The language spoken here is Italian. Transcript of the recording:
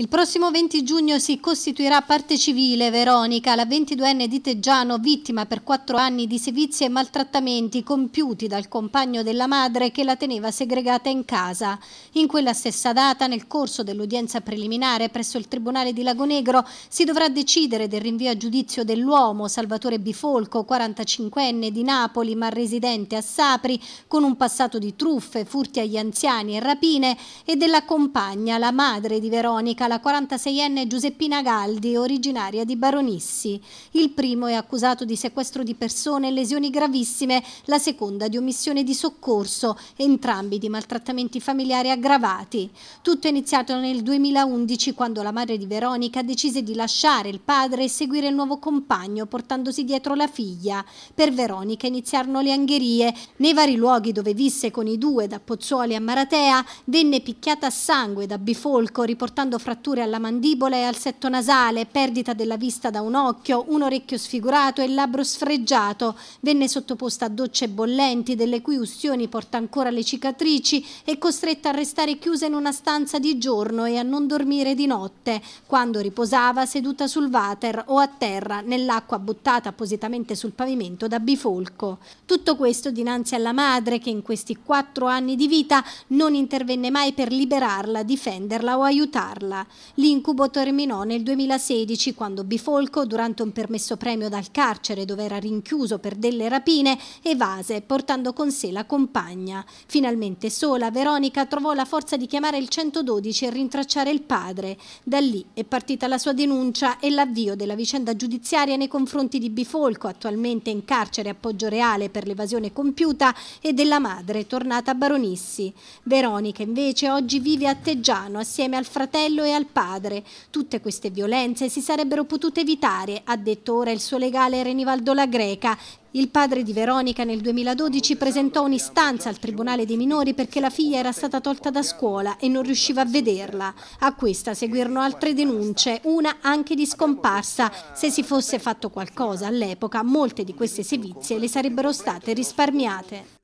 Il prossimo 20 giugno si costituirà parte civile Veronica, la 22enne di Teggiano, vittima per quattro anni di sevizie e maltrattamenti compiuti dal compagno della madre che la teneva segregata in casa. In quella stessa data, nel corso dell'udienza preliminare presso il Tribunale di Lagonegro, si dovrà decidere del rinvio a giudizio dell'uomo Salvatore Bifolco, 45enne di Napoli ma residente a Sapri, con un passato di truffe, furti agli anziani e rapine, e della compagna, la madre di Veronica, la 46enne Giuseppina Galdi, originaria di Baronissi. Il primo è accusato di sequestro di persone e lesioni gravissime, la seconda di omissione di soccorso, entrambi di maltrattamenti familiari aggravati. Tutto è iniziato nel 2011 quando la madre di Veronica decise di lasciare il padre e seguire il nuovo compagno portandosi dietro la figlia. Per Veronica iniziarono le angherie. Nei vari luoghi dove visse con i due, da Pozzuoli a Maratea, venne picchiata a sangue da bifolco riportando fra fratture alla mandibola e al setto nasale, perdita della vista da un occhio, un orecchio sfigurato e il labbro sfregiato. Venne sottoposta a docce bollenti, delle cui ustioni porta ancora le cicatrici, e costretta a restare chiusa in una stanza di giorno e a non dormire di notte, quando riposava seduta sul water o a terra nell'acqua buttata appositamente sul pavimento da bifolco. Tutto questo dinanzi alla madre che in questi quattro anni di vita non intervenne mai per liberarla, difenderla o aiutarla. L'incubo terminò nel 2016 quando Bifolco, durante un permesso premio dal carcere dove era rinchiuso per delle rapine, evase portando con sé la compagna. Finalmente sola, Veronica trovò la forza di chiamare il 112 e rintracciare il padre. Da lì è partita la sua denuncia e l'avvio della vicenda giudiziaria nei confronti di Bifolco, attualmente in carcere a Poggio Reale per l'evasione compiuta, e della madre, tornata a Baronissi. Veronica invece oggi vive a Teggiano assieme al fratello e e al padre. Tutte queste violenze si sarebbero potute evitare, ha detto ora il suo legale Renivaldo La Greca, il padre di Veronica nel 2012 presentò un'istanza al Tribunale dei minori perché la figlia era stata tolta da scuola e non riusciva a vederla. A questa seguirono altre denunce, una anche di scomparsa. Se si fosse fatto qualcosa all'epoca, molte di queste sevizie le sarebbero state risparmiate.